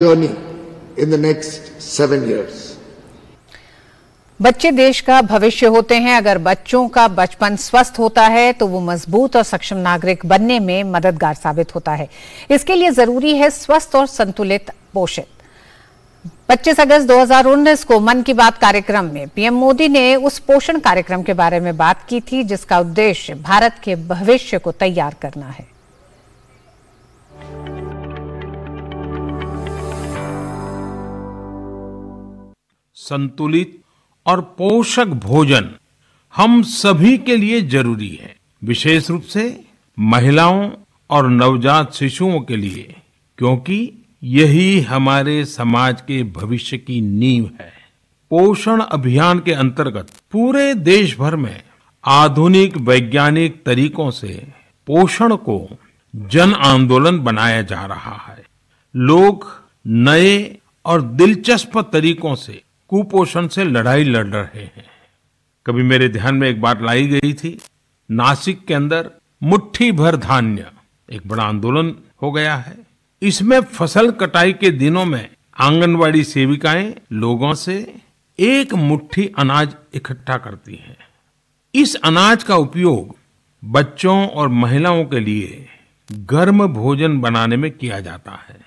journey in the next seven years. बच्चे देश का भविष्य होते हैं अगर बच्चों का बचपन स्वस्थ होता है तो वो मजबूत और सक्षम नागरिक बनने में मददगार साबित होता है इसके लिए जरूरी है स्वस्थ और संतुलित पोषण 25 अगस्त 2019 को मन की बात कार्यक्रम में पीएम मोदी ने उस पोषण कार्यक्रम के बारे में बात की थी जिसका उद्देश्य भारत के भविष्य को तैयार करना है संतुलित और पोषक भोजन हम सभी के लिए जरूरी है विशेष रूप से महिलाओं और नवजात शिशुओं के लिए क्योंकि यही हमारे समाज के भविष्य की नींव है पोषण अभियान के अंतर्गत पूरे देश भर में आधुनिक वैज्ञानिक तरीकों से पोषण को जन आंदोलन बनाया जा रहा है लोग नए और दिलचस्प तरीकों से कुपोषण से लड़ाई लड़ रहे हैं कभी मेरे ध्यान में एक बात लाई गई थी नासिक के अंदर मुट्ठी भर धान्य एक बड़ा आंदोलन हो गया है इसमें फसल कटाई के दिनों में आंगनवाड़ी सेविकाएं लोगों से एक मुट्ठी अनाज इकट्ठा करती हैं इस अनाज का उपयोग बच्चों और महिलाओं के लिए गर्म भोजन बनाने में किया जाता है